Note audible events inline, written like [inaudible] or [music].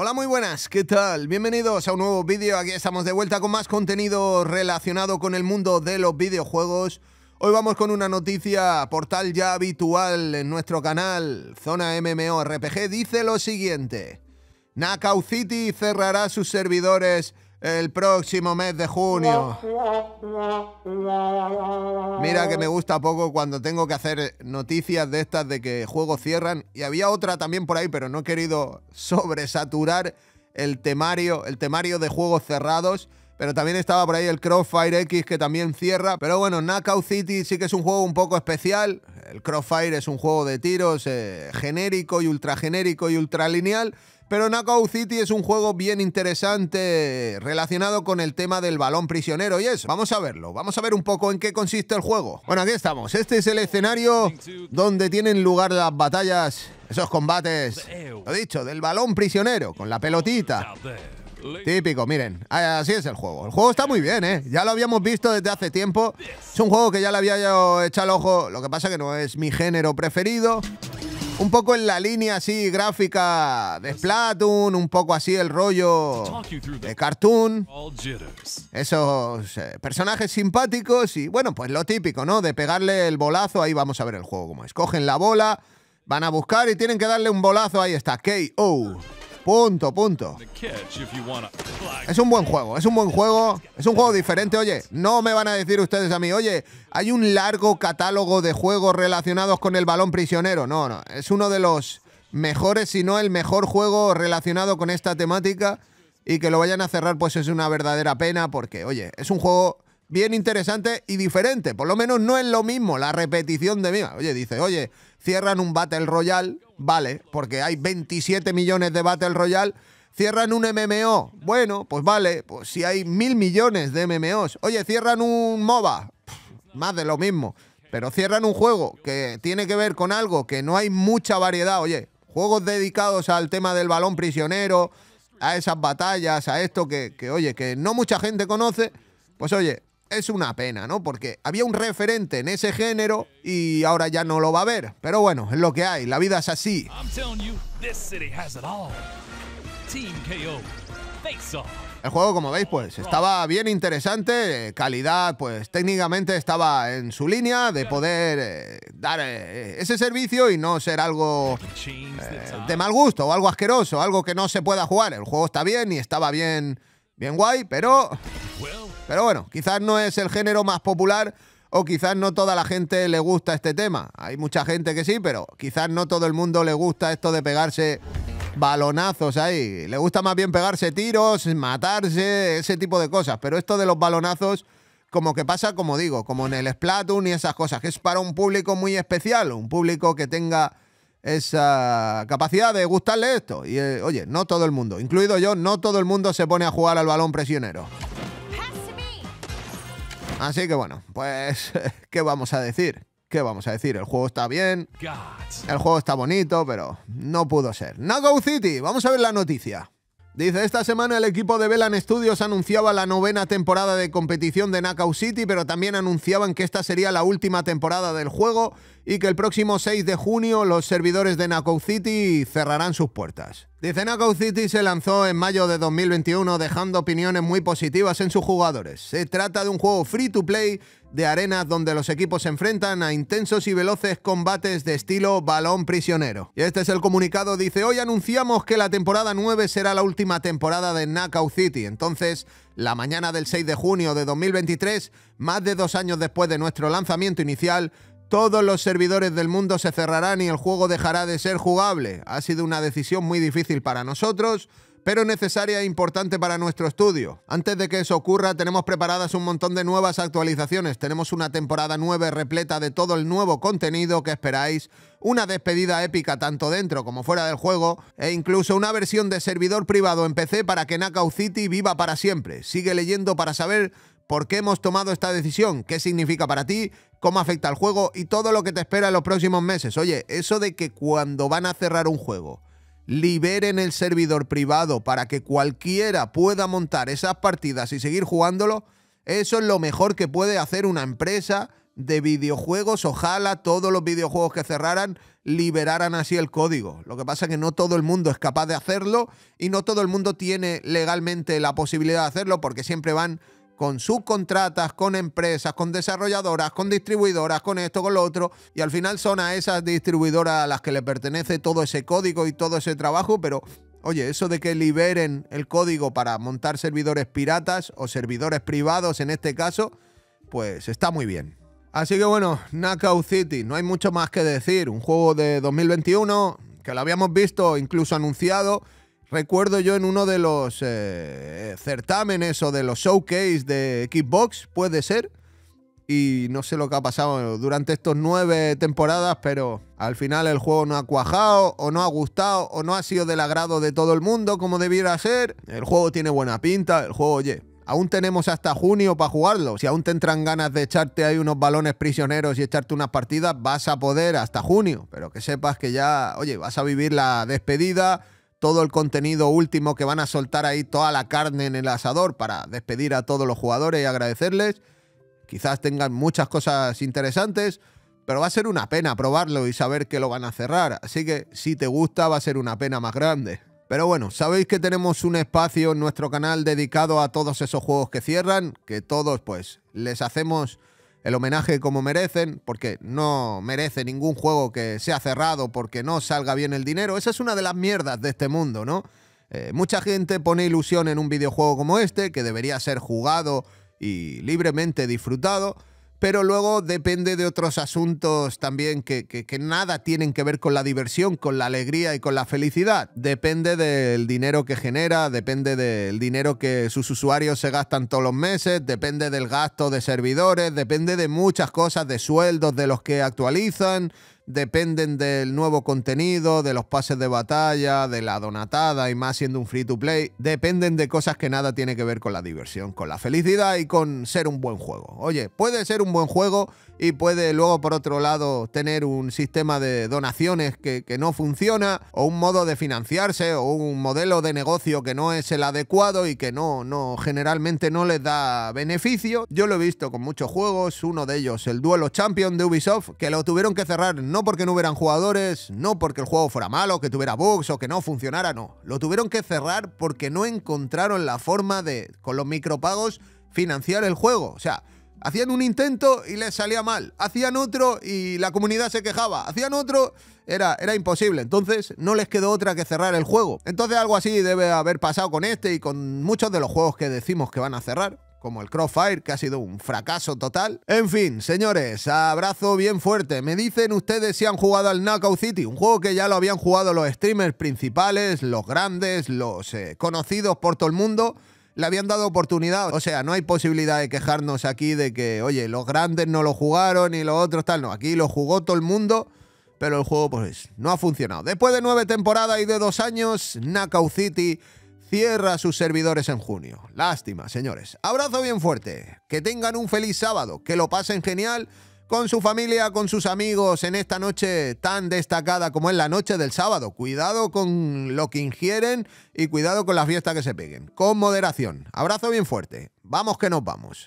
Hola, muy buenas, ¿qué tal? Bienvenidos a un nuevo vídeo, aquí estamos de vuelta con más contenido relacionado con el mundo de los videojuegos. Hoy vamos con una noticia portal ya habitual en nuestro canal, Zona MMORPG, dice lo siguiente. Nakau City cerrará sus servidores el próximo mes de junio. Mira que me gusta poco cuando tengo que hacer noticias de estas de que juegos cierran. Y había otra también por ahí, pero no he querido sobresaturar el temario, el temario de juegos cerrados. Pero también estaba por ahí el Crossfire X que también cierra. Pero bueno, Knockout City sí que es un juego un poco especial el Crossfire es un juego de tiros eh, genérico y ultra genérico y ultra lineal, pero Knockout City es un juego bien interesante relacionado con el tema del balón prisionero y eso. Vamos a verlo, vamos a ver un poco en qué consiste el juego. Bueno, aquí estamos. Este es el escenario donde tienen lugar las batallas, esos combates, lo dicho, del balón prisionero, con la pelotita. Típico, miren, ah, así es el juego. El juego está muy bien, ¿eh? Ya lo habíamos visto desde hace tiempo. Es un juego que ya le había echado el ojo, lo que pasa que no es mi género preferido. Un poco en la línea así gráfica de Splatoon, un poco así el rollo de cartoon. Esos eh, personajes simpáticos y bueno, pues lo típico, ¿no? De pegarle el bolazo, ahí vamos a ver el juego como es. Cogen la bola, van a buscar y tienen que darle un bolazo, ahí está, KO. Punto, punto. Es un buen juego, es un buen juego, es un juego diferente. Oye, no me van a decir ustedes a mí, oye, hay un largo catálogo de juegos relacionados con el balón prisionero. No, no, es uno de los mejores, si no el mejor juego relacionado con esta temática. Y que lo vayan a cerrar, pues es una verdadera pena, porque, oye, es un juego bien interesante y diferente. Por lo menos no es lo mismo la repetición de mí. Oye, dice, oye, cierran un Battle Royale Vale, porque hay 27 millones de Battle Royale. Cierran un MMO. Bueno, pues vale, pues si hay mil millones de MMOs. Oye, cierran un MOBA. más de lo mismo. Pero cierran un juego que tiene que ver con algo que no hay mucha variedad. Oye, juegos dedicados al tema del balón prisionero, a esas batallas, a esto que oye, que no mucha gente conoce. Pues oye, es una pena, ¿no? Porque había un referente en ese género y ahora ya no lo va a haber. Pero bueno, es lo que hay, la vida es así. El juego, como veis, pues estaba bien interesante, calidad, pues técnicamente estaba en su línea de poder eh, dar eh, ese servicio y no ser algo eh, de mal gusto o algo asqueroso, algo que no se pueda jugar. El juego está bien y estaba bien, bien guay, pero pero bueno, quizás no es el género más popular o quizás no toda la gente le gusta este tema. Hay mucha gente que sí, pero quizás no todo el mundo le gusta esto de pegarse balonazos ahí. Le gusta más bien pegarse tiros, matarse, ese tipo de cosas. Pero esto de los balonazos, como que pasa, como digo, como en el Splatoon y esas cosas, que es para un público muy especial, un público que tenga esa capacidad de gustarle esto. Y eh, oye, no todo el mundo, incluido yo, no todo el mundo se pone a jugar al balón prisionero. Así que bueno, pues, [laughs] ¿qué vamos a decir? ¿Qué vamos a decir? El juego está bien, el juego está bonito, pero no pudo ser. Nago City, vamos a ver la noticia. Dice, esta semana el equipo de Velan Studios anunciaba la novena temporada de competición de Knockout City, pero también anunciaban que esta sería la última temporada del juego y que el próximo 6 de junio los servidores de Knockout City cerrarán sus puertas. Dice Knockout City se lanzó en mayo de 2021 dejando opiniones muy positivas en sus jugadores. Se trata de un juego free to play de arenas donde los equipos se enfrentan a intensos y veloces combates de estilo balón prisionero. Y este es el comunicado, dice, hoy anunciamos que la temporada 9 será la última temporada de Knockout City, entonces la mañana del 6 de junio de 2023, más de dos años después de nuestro lanzamiento inicial, todos los servidores del mundo se cerrarán y el juego dejará de ser jugable. Ha sido una decisión muy difícil para nosotros, pero necesaria e importante para nuestro estudio. Antes de que eso ocurra, tenemos preparadas un montón de nuevas actualizaciones. Tenemos una temporada 9 repleta de todo el nuevo contenido que esperáis, una despedida épica tanto dentro como fuera del juego, e incluso una versión de servidor privado en PC para que Nakao City viva para siempre. Sigue leyendo para saber por qué hemos tomado esta decisión, qué significa para ti, cómo afecta al juego y todo lo que te espera en los próximos meses. Oye, eso de que cuando van a cerrar un juego, liberen el servidor privado para que cualquiera pueda montar esas partidas y seguir jugándolo, eso es lo mejor que puede hacer una empresa de videojuegos. Ojalá todos los videojuegos que cerraran liberaran así el código. Lo que pasa es que no todo el mundo es capaz de hacerlo y no todo el mundo tiene legalmente la posibilidad de hacerlo porque siempre van con subcontratas, con empresas, con desarrolladoras, con distribuidoras, con esto, con lo otro, y al final son a esas distribuidoras a las que le pertenece todo ese código y todo ese trabajo, pero Oye, eso de que liberen el código para montar servidores piratas o servidores privados en este caso, pues está muy bien. Así que bueno, Knockout City, no hay mucho más que decir. Un juego de 2021 que lo habíamos visto incluso anunciado Recuerdo yo en uno de los eh, certámenes o de los showcase de Kickbox, puede ser. Y no sé lo que ha pasado durante estos nueve temporadas, pero al final el juego no ha cuajado, o no ha gustado, o no ha sido del agrado de todo el mundo como debiera ser. El juego tiene buena pinta, el juego, oye, aún tenemos hasta junio para jugarlo. Si aún te entran ganas de echarte ahí unos balones prisioneros y echarte unas partidas, vas a poder hasta junio. Pero que sepas que ya, oye, vas a vivir la despedida, todo el contenido último que van a soltar ahí, toda la carne en el asador para despedir a todos los jugadores y agradecerles. Quizás tengan muchas cosas interesantes, pero va a ser una pena probarlo y saber que lo van a cerrar. Así que si te gusta va a ser una pena más grande. Pero bueno, sabéis que tenemos un espacio en nuestro canal dedicado a todos esos juegos que cierran, que todos pues les hacemos el homenaje como merecen, porque no merece ningún juego que sea cerrado porque no salga bien el dinero. Esa es una de las mierdas de este mundo, ¿no? Eh, mucha gente pone ilusión en un videojuego como este, que debería ser jugado y libremente disfrutado, pero luego depende de otros asuntos también que, nada tienen que ver con la diversión, con la alegría y con la felicidad. Depende del dinero que genera, depende del dinero que sus usuarios se gastan todos los meses, depende del gasto de servidores, depende de muchas cosas, de sueldos de los que actualizan dependen del nuevo contenido, de los pases de batalla, de la donatada y más siendo un free to play, dependen de cosas que nada tiene que ver con la diversión, con la felicidad y con ser un buen juego. Oye, puede ser un buen juego y puede luego por otro lado tener un sistema de donaciones que, no funciona o un modo de financiarse o un modelo de negocio que no es el adecuado y que no, no generalmente no les da beneficio. Yo lo he visto con muchos juegos, uno de ellos el Duelo Champion de Ubisoft, que lo tuvieron que cerrar no no porque no hubieran jugadores, no porque el juego fuera malo, que tuviera bugs o que no funcionara, no. Lo tuvieron que cerrar porque no encontraron la forma de, con los micropagos, financiar el juego. O sea, hacían un intento y les salía mal. Hacían otro y la comunidad se quejaba. Hacían otro, era, era imposible. Entonces no les quedó otra que cerrar el juego. Entonces algo así debe haber pasado con este y con muchos de los juegos que decimos que van a cerrar como el Crossfire, que ha sido un fracaso total. En fin, señores, abrazo bien fuerte. Me dicen ustedes si han jugado al Knockout City, un juego que ya lo habían jugado los streamers principales, los grandes, los eh, conocidos por todo el mundo. Le habían dado oportunidad, o sea, no hay posibilidad de quejarnos aquí de que, oye, los grandes no lo jugaron y los otros tal, no, aquí lo jugó todo el mundo pero el juego pues no ha funcionado. Después de nueve temporadas y de dos años, Knockout City cierra sus servidores en junio. Lástima, señores. Abrazo bien fuerte. Que tengan un feliz sábado. Que lo pasen genial con su familia, con sus amigos en esta noche tan destacada como es la noche del sábado. Cuidado con lo que ingieren y cuidado con las fiestas que se peguen. Con moderación. Abrazo bien fuerte. Vamos que nos vamos.